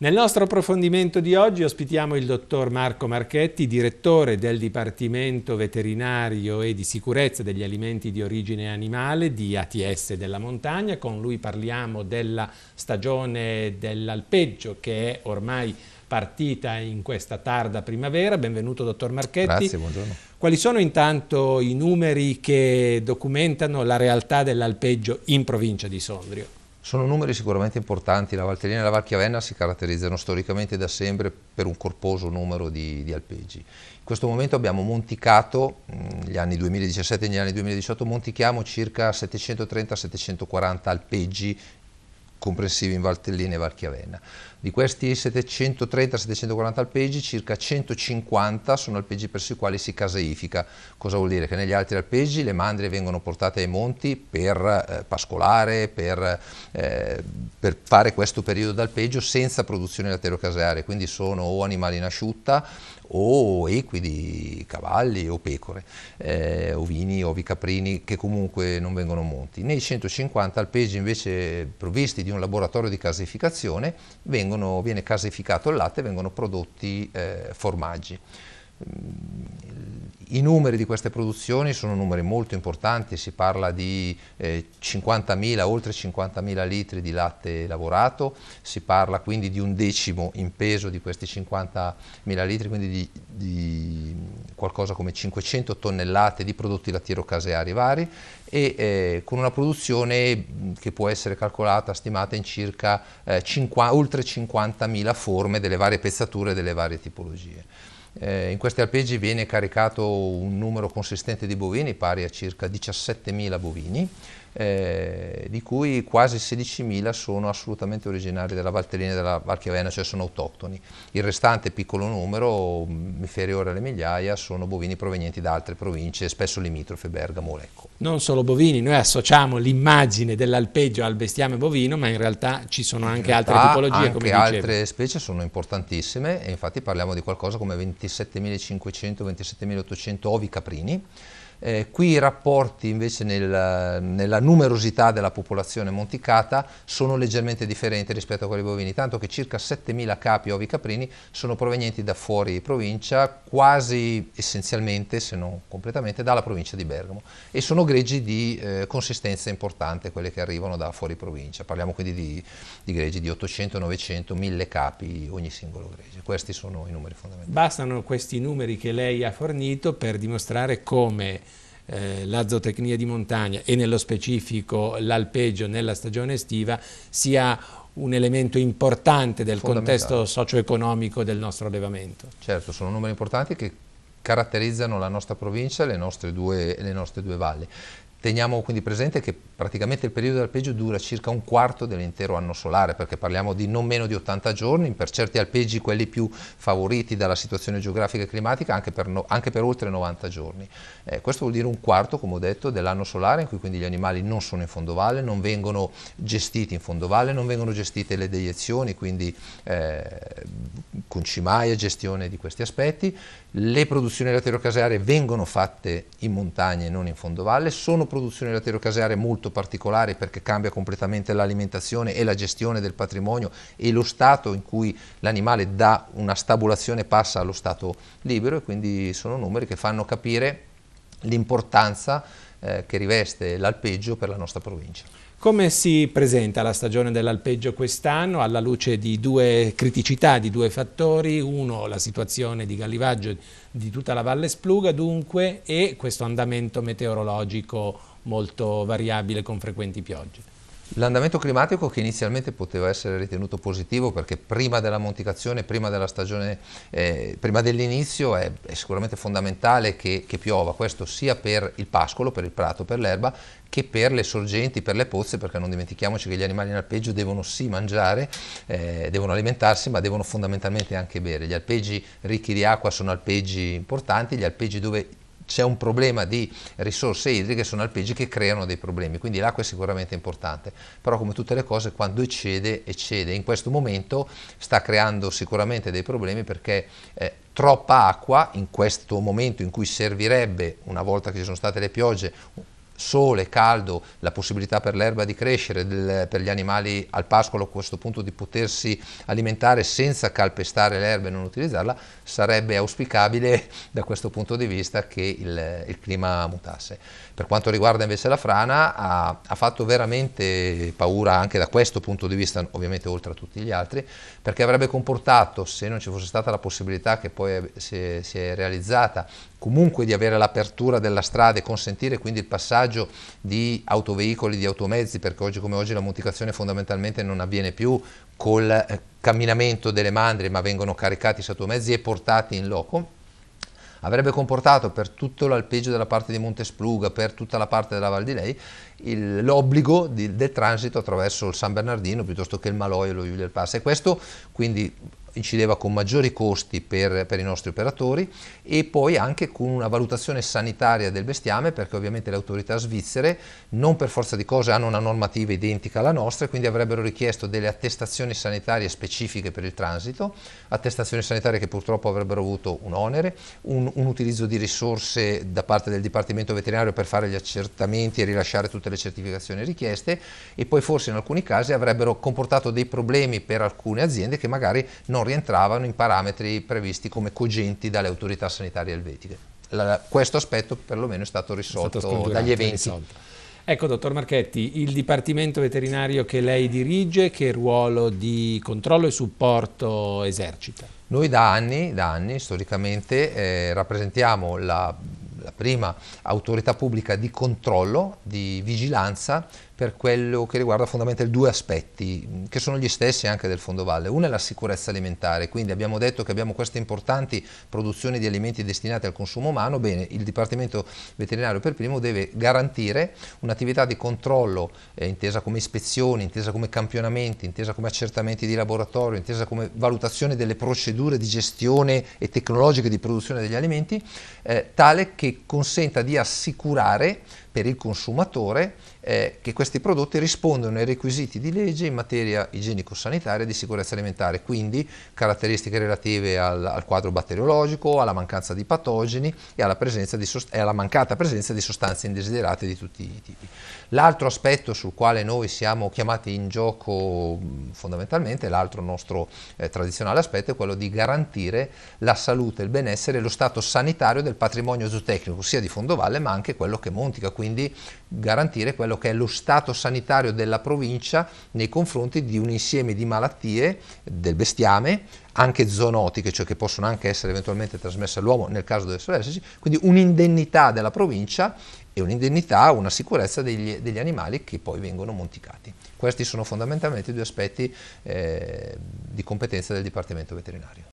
Nel nostro approfondimento di oggi ospitiamo il dottor Marco Marchetti, direttore del Dipartimento Veterinario e di Sicurezza degli Alimenti di Origine Animale di ATS della Montagna. Con lui parliamo della stagione dell'alpeggio che è ormai partita in questa tarda primavera. Benvenuto dottor Marchetti. Grazie, buongiorno. Quali sono intanto i numeri che documentano la realtà dell'alpeggio in provincia di Sondrio? Sono numeri sicuramente importanti, la Valtellina e la Val si caratterizzano storicamente da sempre per un corposo numero di, di alpeggi. In questo momento abbiamo monticato, negli mm, anni 2017 e negli anni 2018, montichiamo circa 730-740 alpeggi comprensivi in Valtellina e Valchiavenna. Di questi 730-740 alpeggi, circa 150 sono alpeggi presso i quali si caseifica. Cosa vuol dire? Che negli altri alpeggi le mandrie vengono portate ai monti per eh, pascolare, per, eh, per, fare questo periodo d'alpeggio senza produzione laterocaseare, quindi sono o animali in asciutta o equidi, cavalli o pecore, eh, ovini, ovi caprini che comunque non vengono monti. Nei 150 alpeggi invece provvisti di di un laboratorio di caseificazione vengono, viene caseificato il latte e vengono prodotti eh, formaggi. Mm, I numeri di queste produzioni sono numeri molto importanti, si parla di eh, 50 oltre 50.000 litri di latte lavorato, si parla quindi di un decimo in peso di questi 50.000 litri, quindi di, di, qualcosa come 500 tonnellate di prodotti lattiero-caseari vari, e eh, con una produzione mm, che può essere calcolata, stimata in circa eh, 50, oltre 50.000 forme delle varie pezzature e delle varie tipologie. Eh, in questi alpeggi viene caricato un numero consistente di bovini, pari a circa 17.000 bovini, eh, di cui quasi 16.000 sono assolutamente originari della Valtellina e della Valchiavena, cioè sono autoctoni. Il restante piccolo numero, mm, inferiore alle migliaia, sono bovini provenienti da altre province, spesso limitrofe, Bergamo Lecco. Non solo bovini, noi associamo l'immagine dell'alpeggio al bestiame bovino, ma in realtà ci sono anche altre tipologie, anche come altre specie sono importantissime e infatti parliamo di qualcosa come 27.500-27.800 ovi caprini, eh, qui i rapporti invece nel, nella numerosità della popolazione monticata sono leggermente differenti rispetto a quelli bovini, tanto che circa 7.000 capi ovi caprini sono provenienti da fuori provincia, quasi essenzialmente, se non completamente, dalla provincia di Bergamo e sono greggi di eh, consistenza importante quelle che arrivano da fuori provincia, parliamo quindi di, di greggi di 800, 900, 1000 capi ogni singolo greggio, questi sono i numeri fondamentali. Bastano questi numeri che lei ha fornito per dimostrare come eh, la zootecnia di montagna e nello specifico l'alpeggio nella stagione estiva sia un elemento importante del contesto socio-economico del nostro allevamento. Certo, sono numeri importanti che caratterizzano la nostra provincia e le nostre due, le nostre due valli. Teniamo quindi presente che praticamente il periodo d'alpeggio dura circa un quarto dell'intero anno solare, perché parliamo di non meno di 80 giorni, per certi alpeggi quelli più favoriti dalla situazione geografica e climatica anche per, no, anche per oltre 90 giorni. Eh, questo vuol dire un quarto, come ho detto, dell'anno solare in cui quindi gli animali non sono in fondovalle, non vengono gestiti in fondovalle, non vengono gestite le deiezioni, quindi eh, concimaia, gestione di questi aspetti. Le produzioni laterocasearie vengono fatte in montagna e non in fondovalle, sono produzione lattiero-casearia molto particolare perché cambia completamente l'alimentazione e la gestione del patrimonio e lo stato in cui l'animale da una stabulazione passa allo stato libero e quindi sono numeri che fanno capire l'importanza eh, che riveste l'alpeggio per la nostra provincia. Come si presenta la stagione dell'alpeggio quest'anno alla luce di due criticità, di due fattori? Uno, la situazione di gallivaggio di tutta la Valle Spluga, dunque, e questo andamento meteorologico molto variabile con frequenti piogge. L'andamento climatico che inizialmente poteva essere ritenuto positivo perché prima della monticazione, eh, prima dell'inizio eh, dell è, è, sicuramente fondamentale che, che piova, questo sia per il pascolo, per il prato, per l'erba, che per le sorgenti, per le pozze, perché non dimentichiamoci che gli animali in alpeggio devono sì mangiare, eh, devono alimentarsi, ma devono fondamentalmente anche bere. Gli alpeggi ricchi di acqua sono alpeggi importanti, gli alpeggi dove c'è un problema di risorse idriche, sono alpeggi che creano dei problemi, quindi l'acqua è sicuramente importante, però come tutte le cose quando eccede, eccede. In questo momento sta creando sicuramente dei problemi perché eh, troppa acqua in questo momento in cui servirebbe, una volta che ci sono state le piogge, sole, caldo, la possibilità per l'erba di crescere, del, per gli animali al pascolo a questo punto di potersi alimentare senza calpestare l'erba e non utilizzarla, sarebbe auspicabile da questo punto di vista che il, il clima mutasse. Per quanto riguarda invece la frana, ha, ha fatto veramente paura anche da questo punto di vista, ovviamente oltre a tutti gli altri, perché avrebbe comportato, se non ci fosse stata la possibilità che poi si è, si è realizzata, comunque di avere l'apertura della strada e consentire quindi il passaggio montaggio di autoveicoli, di automezzi, perché oggi come oggi la monticazione fondamentalmente non avviene più col eh, camminamento delle mandrie, ma vengono caricati su automezzi e portati in loco avrebbe comportato per tutto l'alpeggio della parte di Montespluga, per tutta la parte della Val di Lei, l'obbligo del transito attraverso il San Bernardino piuttosto che il Maloio e lo Julia del Passo. E questo quindi incideva con maggiori costi per, per, i nostri operatori e poi anche con una valutazione sanitaria del bestiame perché ovviamente le autorità svizzere non per forza di cose hanno una normativa identica alla nostra e quindi avrebbero richiesto delle attestazioni sanitarie specifiche per il transito, attestazioni sanitarie che purtroppo avrebbero avuto un onere, un, un utilizzo di risorse da parte del Dipartimento veterinario per fare gli accertamenti e rilasciare tutte le certificazioni richieste e poi forse in alcuni casi avrebbero comportato dei problemi per alcune aziende che magari non non rientravano in parametri previsti come cogenti dalle autorità sanitarie elvetiche. La, questo aspetto perlomeno è stato risolto è stato dagli eventi. Risolto. Ecco, dottor Marchetti, il dipartimento veterinario che lei dirige, che ruolo di controllo e supporto esercita? Noi da anni, da anni storicamente, eh, rappresentiamo la la prima autorità pubblica di controllo, di vigilanza per quello che riguarda fondamentalmente due aspetti che sono gli stessi anche del Fondo Valle. Uno è la sicurezza alimentare, quindi abbiamo detto che abbiamo queste importanti produzioni di alimenti destinati al consumo umano, bene, il Dipartimento Veterinario per primo deve garantire un'attività di controllo eh, intesa come ispezioni, intesa come campionamenti, intesa come accertamenti di laboratorio, intesa come valutazione delle procedure di gestione e tecnologiche di produzione degli alimenti, eh, tale che consenta di assicurare per il consumatore eh, che questi prodotti rispondono ai requisiti di legge in materia igienico-sanitaria e di sicurezza alimentare, quindi caratteristiche relative al, al, quadro batteriologico, alla mancanza di patogeni e alla, di e alla mancata presenza di sostanze indesiderate di tutti i tipi. L'altro aspetto sul quale noi siamo chiamati in gioco mm, fondamentalmente, l'altro nostro eh, tradizionale aspetto è quello di garantire la salute, il benessere e lo stato sanitario del patrimonio zootecnico, sia di Fondovalle ma anche quello che montica, quindi quindi garantire quello che è lo stato sanitario della provincia nei confronti di un insieme di malattie del bestiame, anche zoonotiche, cioè che possono anche essere eventualmente trasmesse all'uomo nel caso dovessero esserci, quindi un'indennità della provincia e un'indennità, una sicurezza degli, degli, animali che poi vengono monticati. Questi sono fondamentalmente i due aspetti eh, di competenza del Dipartimento veterinario.